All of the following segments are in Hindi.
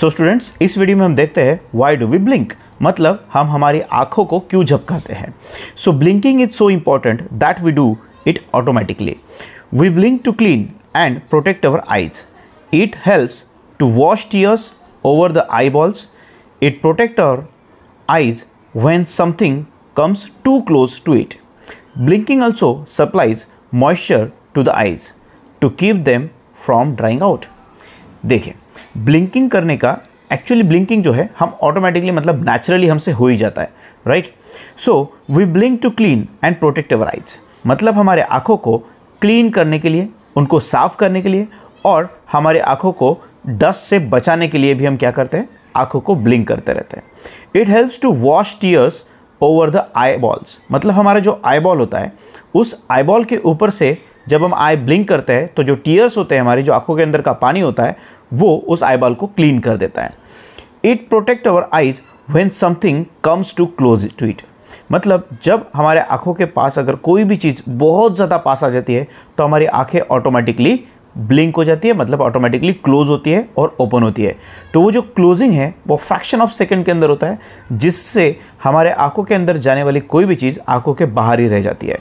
सो स्टूडेंट्स इस वीडियो में हम देखते हैं वाई डू वी ब्लिंक मतलब हम हमारी आंखों को क्यों झपकाते हैं so blinking is so important that we do it automatically we blink to clean and protect our eyes it helps to wash tears over the eyeballs it protect our eyes when something comes to close to it blinking also supplies moisture to the eyes to keep them from drying out देखिए ब्लिंकिंग करने का एक्चुअली ब्लिंकिंग जो है हम ऑटोमेटिकली मतलब नेचुरली हमसे हो ही जाता है right so we blink to clean and protect our eyes मतलब हमारे आँखों को क्लीन करने के लिए उनको साफ करने के लिए और हमारे आँखों को डस्ट से बचाने के लिए भी हम क्या करते हैं आँखों को ब्लिंक करते रहते हैं it helps to wash tears over the eyeballs मतलब हमारा जो आई बॉल होता है उस आई बॉल के ऊपर से जब हम आई ब्लिंक करते हैं तो जो टीयर्स होते हैं हमारी जो आँखों के अंदर का पानी होता है वो उस आईबॉल को क्लीन कर देता है it protect our eyes when something comes to close to it मतलब जब हमारे आँखों के पास अगर कोई भी चीज़ बहुत ज़्यादा पास आ जाती है तो हमारी आँखें ऑटोमेटिकली ब्लिंक हो जाती है मतलब ऑटोमेटिकली क्लोज होती है और ओपन होती है तो वो जो क्लोजिंग है वो फ्रैक्शन ऑफ सेकंड के अंदर होता है जिससे हमारे आंखों के अंदर जाने वाली कोई भी चीज़ आंखों के बाहर ही रह जाती है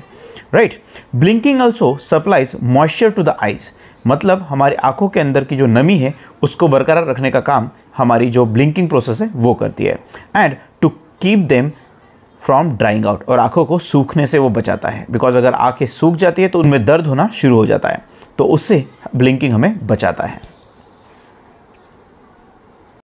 right blinking also supplies moisture to the eyes मतलब हमारी आंखों के अंदर की जो नमी है उसको बरकरार रखने का काम हमारी जो ब्लिंकिंग प्रोसेस है वो करती है and to keep them from drying out और आंखों को सूखने से वो बचाता है बिकॉज अगर आंखें सूख जाती है तो उनमें दर्द होना शुरू हो जाता है तो उससे ब्लिंकिंग हमें बचाता है